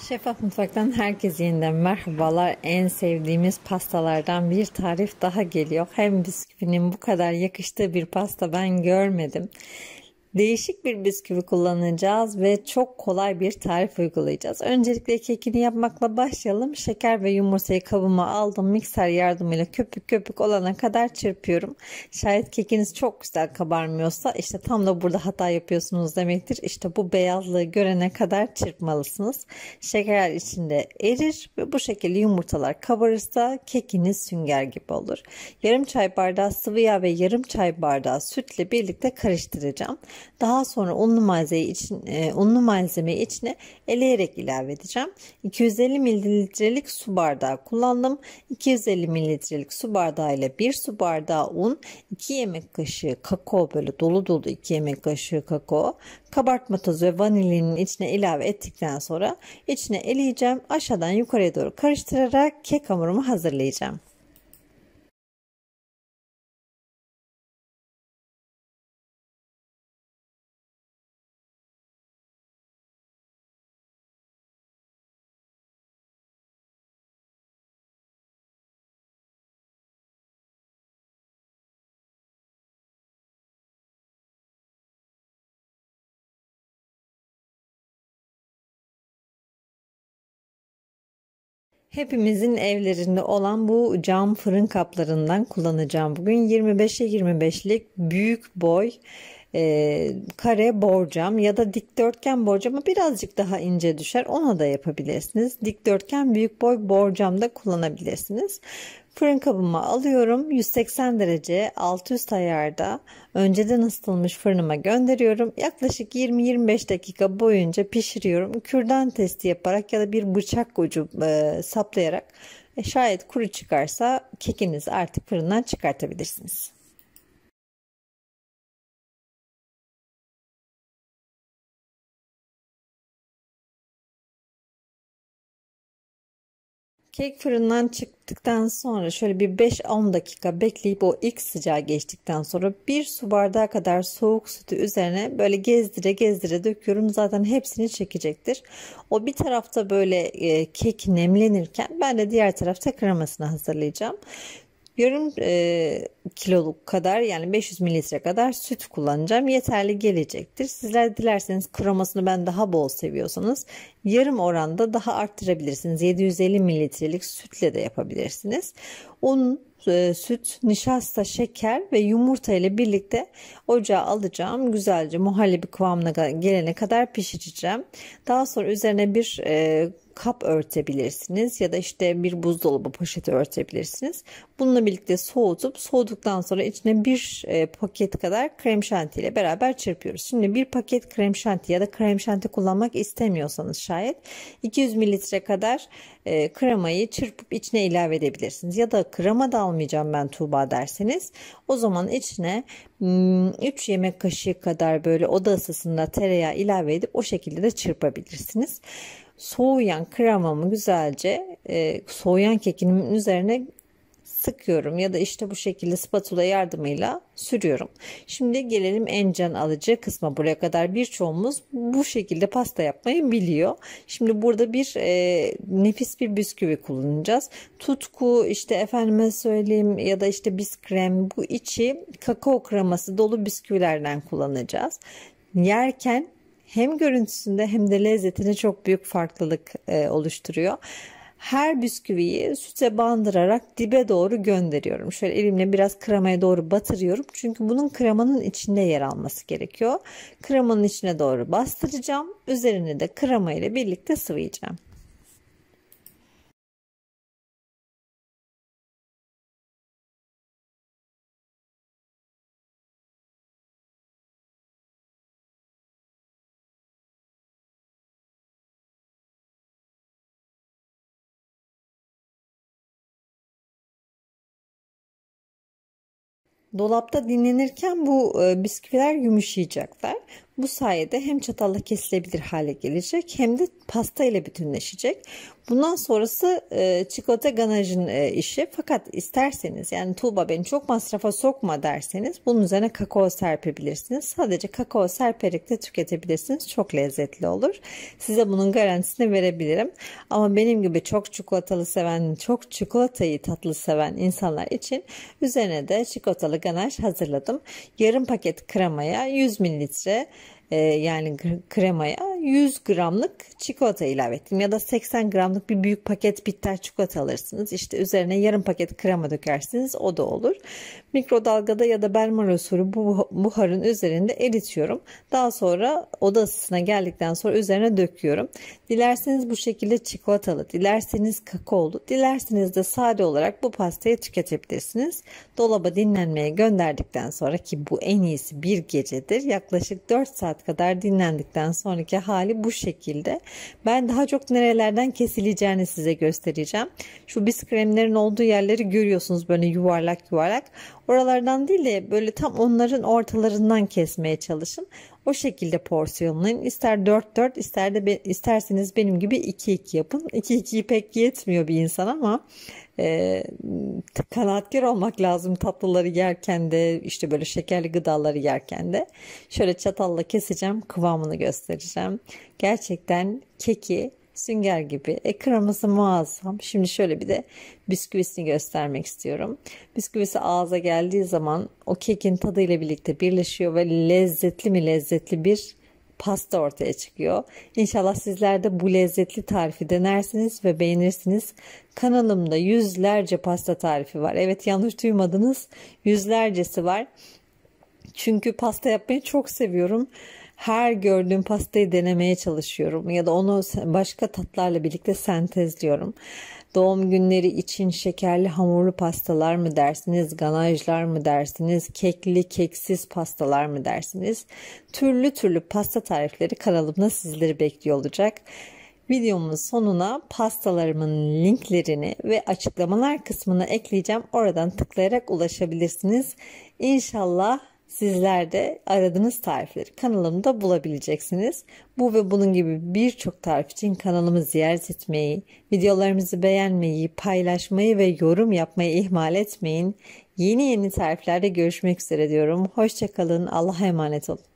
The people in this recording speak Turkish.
Şeffaf Mutfak'tan herkese yeniden merhabalar. En sevdiğimiz pastalardan bir tarif daha geliyor. Hem bisküvinin bu kadar yakıştığı bir pasta ben görmedim. Değişik bir bisküvi kullanacağız ve çok kolay bir tarif uygulayacağız. Öncelikle kekini yapmakla başlayalım. Şeker ve yumurtayı kabıma aldım. Mikser yardımıyla köpük köpük olana kadar çırpıyorum. Şayet kekiniz çok güzel kabarmıyorsa işte tam da burada hata yapıyorsunuz demektir. İşte bu beyazlığı görene kadar çırpmalısınız. Şeker içinde erir ve bu şekilde yumurtalar kabarırsa kekiniz sünger gibi olur. Yarım çay bardağı sıvı yağ ve yarım çay bardağı sütle birlikte karıştıracağım. Daha sonra unlu malzeme, için, e, unlu malzeme içine eleyerek ilave edeceğim. 250 mililitrelik su bardağı kullandım. 250 mililitrelik su bardağı ile 1 su bardağı un, 2 yemek kaşığı kakao böyle dolu dolu 2 yemek kaşığı kakao, kabartma tozu ve vanilinin içine ilave ettikten sonra içine eleyeceğim. Aşağıdan yukarıya doğru karıştırarak kek hamurumu hazırlayacağım. Hepimizin evlerinde olan bu cam fırın kaplarından kullanacağım. Bugün 25'e 25'lik büyük boy e, kare borcam ya da dikdörtgen borcama birazcık daha ince düşer. Ona da yapabilirsiniz. Dikdörtgen büyük boy borcam da kullanabilirsiniz. Fırın kabıma alıyorum. 180 derece alt üst ayarda önceden ısıtılmış fırınıma gönderiyorum. Yaklaşık 20-25 dakika boyunca pişiriyorum. Kürdan testi yaparak ya da bir bıçak ucu e, saplayarak e, şayet kuru çıkarsa kekinizi artık fırından çıkartabilirsiniz. Kek fırından çıktıktan sonra şöyle bir 5-10 dakika bekleyip o ilk sıcağı geçtikten sonra bir su bardağı kadar soğuk sütü üzerine böyle gezdire gezdire döküyorum. Zaten hepsini çekecektir. O bir tarafta böyle e, kek nemlenirken ben de diğer tarafta kremasını hazırlayacağım yarım e, kiloluk kadar yani 500 mililitre kadar süt kullanacağım. Yeterli gelecektir. Sizler dilerseniz kremasını ben daha bol seviyorsanız yarım oranda daha arttırabilirsiniz. 750 mililitrelik sütle de yapabilirsiniz. Un, e, süt, nişasta, şeker ve yumurta ile birlikte ocağa alacağım. Güzelce muhallebi kıvamına gelene kadar pişireceğim. Daha sonra üzerine bir e, kap örtebilirsiniz ya da işte bir buzdolabı poşeti örtebilirsiniz. Bununla birlikte soğutup soğuduktan sonra içine bir e, paket kadar krem şanti ile beraber çırpıyoruz. Şimdi bir paket krem şanti ya da krem şanti kullanmak istemiyorsanız şayet 200 mililitre kadar e, kremayı çırpıp içine ilave edebilirsiniz. Ya da krema da almayacağım ben Tuğba derseniz o zaman içine 3 hmm, yemek kaşığı kadar böyle oda ısısında tereyağı ilave edip o şekilde de çırpabilirsiniz soğuyan kremamı güzelce e, soğuyan kekinin üzerine sıkıyorum ya da işte bu şekilde spatula yardımıyla sürüyorum. Şimdi gelelim en can alıcı kısma. Buraya kadar birçoğumuz bu şekilde pasta yapmayı biliyor. Şimdi burada bir e, nefis bir bisküvi kullanacağız. Tutku işte efendime söyleyeyim ya da işte biskrem bu içi kakao kreması dolu bisküvilerden kullanacağız. Yerken hem görüntüsünde hem de lezzetine çok büyük farklılık e, oluşturuyor. Her bisküviyi süte bandırarak dibe doğru gönderiyorum. Şöyle elimle biraz kremaya doğru batırıyorum. Çünkü bunun kremanın içinde yer alması gerekiyor. Kremanın içine doğru bastıracağım. Üzerine de krema ile birlikte sıvayacağım. Dolapta dinlenirken bu e, bisküviler yumuşayacaklar. Bu sayede hem çatalla kesilebilir hale gelecek hem de pasta ile bütünleşecek. Bundan sonrası e, çikolata ganajın e, işi. Fakat isterseniz yani Tuğba beni çok masrafa sokma derseniz bunun üzerine kakao serpebilirsiniz. Sadece kakao serperek de tüketebilirsiniz. Çok lezzetli olur. Size bunun garantisini verebilirim. Ama benim gibi çok çikolatalı seven, çok çikolatayı tatlı seven insanlar için üzerine de çikolatalı ganaj hazırladım. Yarım paket kremaya 100 mililitre e, yani kremaya 100 gramlık çikolata ilave ettim. Ya da 80 gramlık bir büyük paket bitter çikolata alırsınız. İşte üzerine yarım paket krema dökersiniz. O da olur. Mikrodalgada ya da bermar usulü bu buharın üzerinde eritiyorum. Daha sonra oda ısısına geldikten sonra üzerine döküyorum. Dilerseniz bu şekilde çikolatalı, dilerseniz kakaolu, dilerseniz de sade olarak bu pastayı tüketebilirsiniz. Dolaba dinlenmeye gönderdikten sonra ki bu en iyisi bir gecedir. Yaklaşık 4 saat kadar dinlendikten sonraki hali hali bu şekilde. Ben daha çok nerelerden kesileceğini size göstereceğim. Şu biz olduğu yerleri görüyorsunuz böyle yuvarlak yuvarlak. Buralardan değil de böyle tam onların ortalarından kesmeye çalışın. O şekilde porsiyonlayın. İster 4-4 ister de isterseniz benim gibi 2-2 yapın. 2 2 pek yetmiyor bir insan ama e, kanaatkar olmak lazım tatlıları yerken de işte böyle şekerli gıdaları yerken de. Şöyle çatalla keseceğim kıvamını göstereceğim. Gerçekten keki sünger gibi. E, kreması muazzam. Şimdi şöyle bir de bisküvisini göstermek istiyorum. Bisküvisi ağza geldiği zaman o kekin tadıyla birlikte birleşiyor ve lezzetli mi lezzetli bir pasta ortaya çıkıyor. İnşallah sizler de bu lezzetli tarifi denersiniz ve beğenirsiniz. Kanalımda yüzlerce pasta tarifi var. Evet yanlış duymadınız. Yüzlercesi var. Çünkü pasta yapmayı çok seviyorum her gördüğüm pastayı denemeye çalışıyorum ya da onu başka tatlarla birlikte sentezliyorum. Doğum günleri için şekerli hamurlu pastalar mı dersiniz, ganajlar mı dersiniz, kekli keksiz pastalar mı dersiniz? Türlü türlü pasta tarifleri kanalımda sizleri bekliyor olacak. Videomun sonuna pastalarımın linklerini ve açıklamalar kısmına ekleyeceğim. Oradan tıklayarak ulaşabilirsiniz. İnşallah Sizler de aradığınız tarifleri kanalımda bulabileceksiniz. Bu ve bunun gibi birçok tarif için kanalımı ziyaret etmeyi, videolarımızı beğenmeyi, paylaşmayı ve yorum yapmayı ihmal etmeyin. Yeni yeni tariflerde görüşmek üzere diyorum. Hoşçakalın, Allah'a emanet olun.